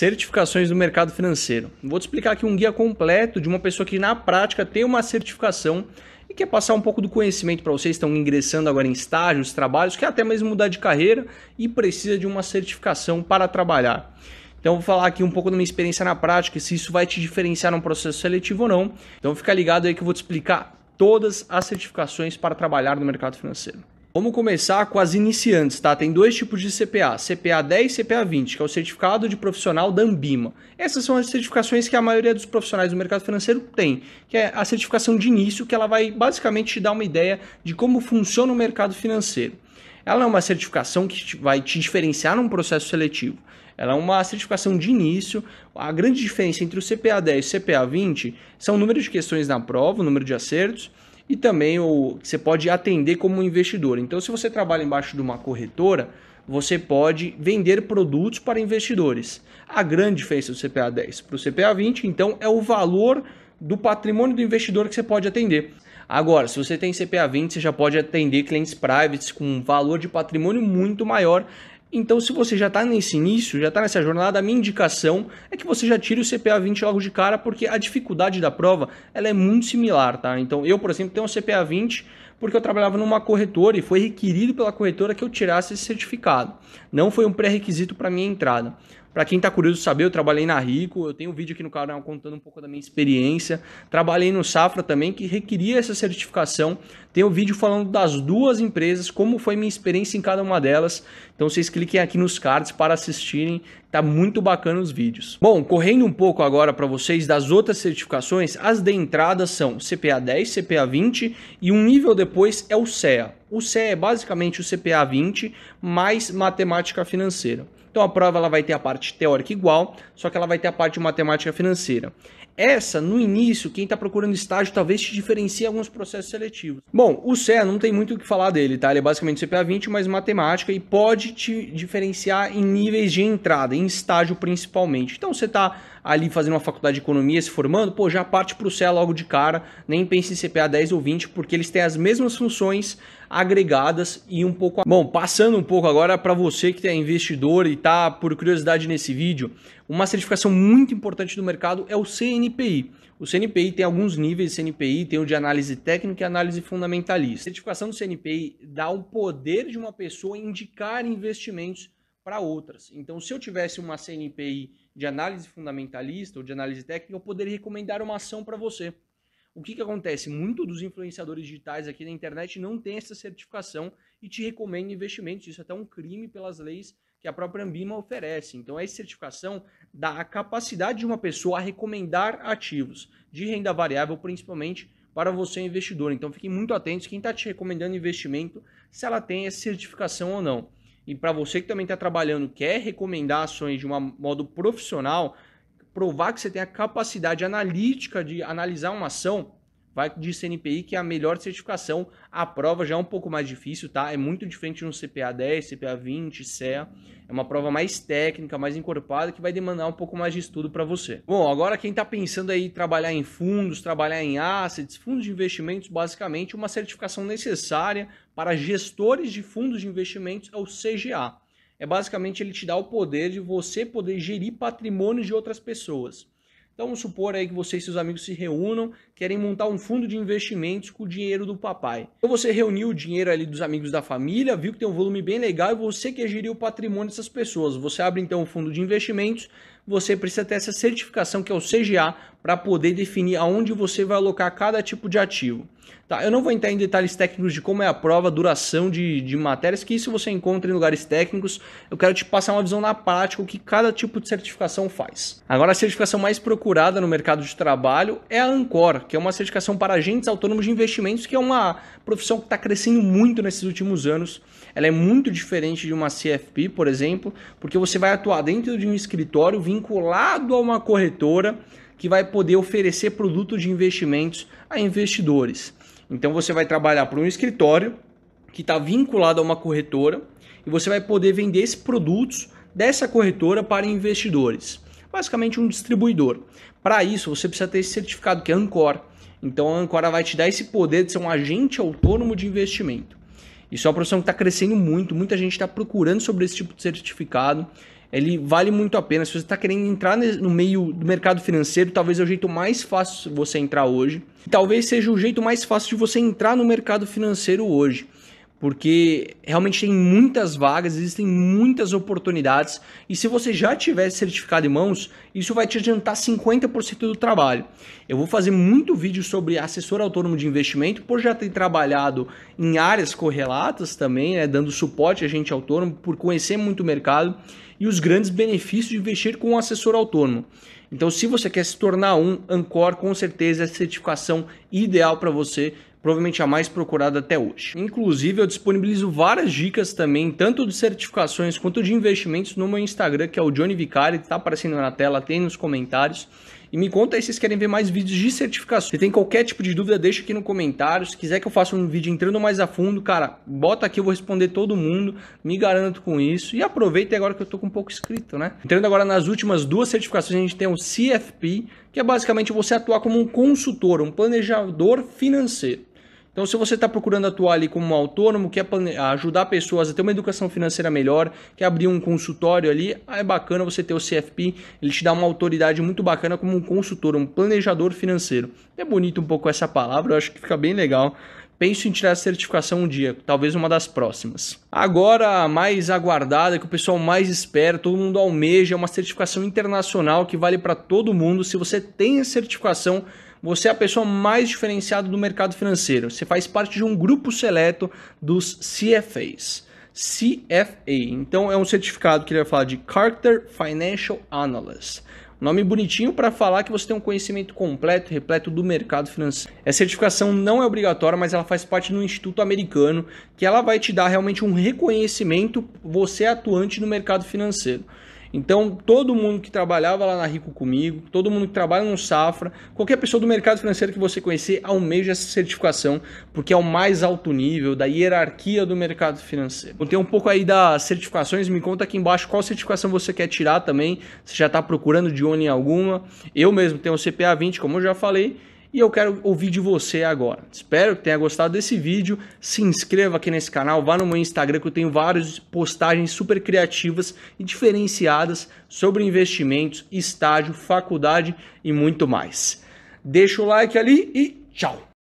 certificações do mercado financeiro. Vou te explicar aqui um guia completo de uma pessoa que na prática tem uma certificação e quer passar um pouco do conhecimento para vocês que estão ingressando agora em estágios, trabalhos, quer até mesmo mudar de carreira e precisa de uma certificação para trabalhar. Então vou falar aqui um pouco da minha experiência na prática, se isso vai te diferenciar num processo seletivo ou não. Então fica ligado aí que eu vou te explicar todas as certificações para trabalhar no mercado financeiro. Vamos começar com as iniciantes, tá? Tem dois tipos de CPA, CPA 10 e CPA 20, que é o certificado de profissional da Ambima. Essas são as certificações que a maioria dos profissionais do mercado financeiro tem, que é a certificação de início, que ela vai basicamente te dar uma ideia de como funciona o mercado financeiro. Ela é uma certificação que vai te diferenciar num processo seletivo. Ela é uma certificação de início. A grande diferença entre o CPA 10 e o CPA 20 são o número de questões na prova, o número de acertos e também o você pode atender como investidor. Então, se você trabalha embaixo de uma corretora, você pode vender produtos para investidores. A grande diferença do CPA 10 para o CPA 20, então, é o valor do patrimônio do investidor que você pode atender. Agora, se você tem CPA 20, você já pode atender clientes privates com um valor de patrimônio muito maior então, se você já está nesse início, já está nessa jornada, a minha indicação é que você já tire o CPA 20 logo de cara, porque a dificuldade da prova ela é muito similar, tá? Então, eu, por exemplo, tenho um CPA 20, porque eu trabalhava numa corretora e foi requerido pela corretora que eu tirasse esse certificado. Não foi um pré-requisito para minha entrada. Para quem está curioso saber, eu trabalhei na Rico, eu tenho um vídeo aqui no canal contando um pouco da minha experiência. Trabalhei no Safra também, que requeria essa certificação. Tem um vídeo falando das duas empresas, como foi minha experiência em cada uma delas. Então vocês cliquem aqui nos cards para assistirem, tá muito bacana os vídeos. Bom, correndo um pouco agora para vocês das outras certificações, as de entrada são CPA 10, CPA 20 e um nível de depois é o CEA. O CEA é basicamente o CPA 20 mais matemática financeira. Então a prova ela vai ter a parte teórica igual, só que ela vai ter a parte de matemática financeira. Essa, no início, quem está procurando estágio talvez te diferencie alguns processos seletivos. Bom, o CEA não tem muito o que falar dele, tá? Ele é basicamente CPA 20, mais matemática e pode te diferenciar em níveis de entrada, em estágio principalmente. Então você está ali fazendo uma faculdade de economia, se formando, pô, já parte para o CEA logo de cara, nem pense em CPA 10 ou 20, porque eles têm as mesmas funções agregadas e um pouco. Bom, passando um pouco agora para você que é investidor e tá por curiosidade nesse vídeo, uma certificação muito importante do mercado é o CNPI. O CNPI tem alguns níveis de CNPI, tem o de análise técnica e análise fundamentalista. A certificação do CNPI dá o poder de uma pessoa indicar investimentos para outras. Então, se eu tivesse uma CNPI de análise fundamentalista ou de análise técnica, eu poderia recomendar uma ação para você. O que, que acontece? Muito dos influenciadores digitais aqui na internet não tem essa certificação e te recomenda investimentos. Isso é até um crime pelas leis que a própria Ambima oferece. Então, essa certificação dá a capacidade de uma pessoa a recomendar ativos de renda variável, principalmente para você investidor. Então, fiquem muito atentos quem está te recomendando investimento, se ela tem essa certificação ou não. E para você que também está trabalhando, quer recomendar ações de um modo profissional, provar que você tem a capacidade analítica de analisar uma ação, vai de CNPI, que é a melhor certificação. A prova já é um pouco mais difícil, tá? É muito diferente de um CPA 10, CPA 20, CEA. É uma prova mais técnica, mais encorpada, que vai demandar um pouco mais de estudo para você. Bom, agora quem está pensando aí em trabalhar em fundos, trabalhar em assets, fundos de investimentos, basicamente, uma certificação necessária para gestores de fundos de investimentos é o CGA. É basicamente ele te dá o poder de você poder gerir patrimônios de outras pessoas. Então vamos supor aí que você e seus amigos se reúnam, querem montar um fundo de investimentos com o dinheiro do papai. Então você reuniu o dinheiro ali dos amigos da família, viu que tem um volume bem legal e você quer gerir o patrimônio dessas pessoas. Você abre então um fundo de investimentos você precisa ter essa certificação que é o CGA para poder definir aonde você vai alocar cada tipo de ativo. Tá, eu não vou entrar em detalhes técnicos de como é a prova, duração de, de matérias, que isso você encontra em lugares técnicos. Eu quero te passar uma visão na prática o que cada tipo de certificação faz. Agora, a certificação mais procurada no mercado de trabalho é a ANCOR, que é uma certificação para agentes autônomos de investimentos, que é uma profissão que está crescendo muito nesses últimos anos. Ela é muito diferente de uma CFP, por exemplo, porque você vai atuar dentro de um escritório vinculado a uma corretora que vai poder oferecer produtos de investimentos a investidores. Então você vai trabalhar para um escritório que está vinculado a uma corretora e você vai poder vender esses produtos dessa corretora para investidores. Basicamente um distribuidor. Para isso você precisa ter esse certificado que é Ancor. Então a Ancora vai te dar esse poder de ser um agente autônomo de investimento. Isso é uma profissão que está crescendo muito, muita gente está procurando sobre esse tipo de certificado ele vale muito a pena. Se você está querendo entrar no meio do mercado financeiro, talvez é o jeito mais fácil você entrar hoje. Talvez seja o jeito mais fácil de você entrar no mercado financeiro hoje porque realmente tem muitas vagas, existem muitas oportunidades, e se você já tiver certificado em mãos, isso vai te adiantar 50% do trabalho. Eu vou fazer muito vídeo sobre assessor autônomo de investimento, por já ter trabalhado em áreas correlatas também, né, dando suporte a gente autônomo, por conhecer muito o mercado e os grandes benefícios de investir com um assessor autônomo. Então, se você quer se tornar um, Ancor com certeza é a certificação ideal para você provavelmente a mais procurada até hoje. Inclusive, eu disponibilizo várias dicas também, tanto de certificações quanto de investimentos no meu Instagram, que é o Johnny Vicari, tá aparecendo na tela, tem nos comentários. E me conta aí se vocês querem ver mais vídeos de certificação. Se tem qualquer tipo de dúvida, deixa aqui no comentário. Se quiser que eu faça um vídeo entrando mais a fundo, cara, bota aqui, eu vou responder todo mundo. Me garanto com isso. E aproveita agora que eu tô com um pouco escrito, né? Entrando agora nas últimas duas certificações, a gente tem o CFP, que é basicamente você atuar como um consultor, um planejador financeiro. Então, se você está procurando atuar ali como um autônomo, quer ajudar pessoas a ter uma educação financeira melhor, quer abrir um consultório ali, ah, é bacana você ter o CFP, ele te dá uma autoridade muito bacana como um consultor, um planejador financeiro. É bonito um pouco essa palavra, eu acho que fica bem legal. Penso em tirar a certificação um dia, talvez uma das próximas. Agora, a mais aguardada, que o pessoal mais espera, todo mundo almeja, é uma certificação internacional que vale para todo mundo. Se você tem a certificação, você é a pessoa mais diferenciada do mercado financeiro. Você faz parte de um grupo seleto dos CFAs. CFA, então é um certificado que ele vai falar de Character Financial Analyst. Nome bonitinho para falar que você tem um conhecimento completo, repleto do mercado financeiro. Essa certificação não é obrigatória, mas ela faz parte do Instituto Americano, que ela vai te dar realmente um reconhecimento você é atuante no mercado financeiro. Então, todo mundo que trabalhava lá na Rico comigo, todo mundo que trabalha no Safra, qualquer pessoa do mercado financeiro que você conhecer, almeja essa certificação, porque é o mais alto nível da hierarquia do mercado financeiro. Contei um pouco aí das certificações, me conta aqui embaixo qual certificação você quer tirar também, se já está procurando de ONI alguma. Eu mesmo tenho o CPA 20, como eu já falei, e eu quero ouvir de você agora. Espero que tenha gostado desse vídeo. Se inscreva aqui nesse canal, vá no meu Instagram que eu tenho várias postagens super criativas e diferenciadas sobre investimentos, estágio, faculdade e muito mais. Deixa o like ali e tchau!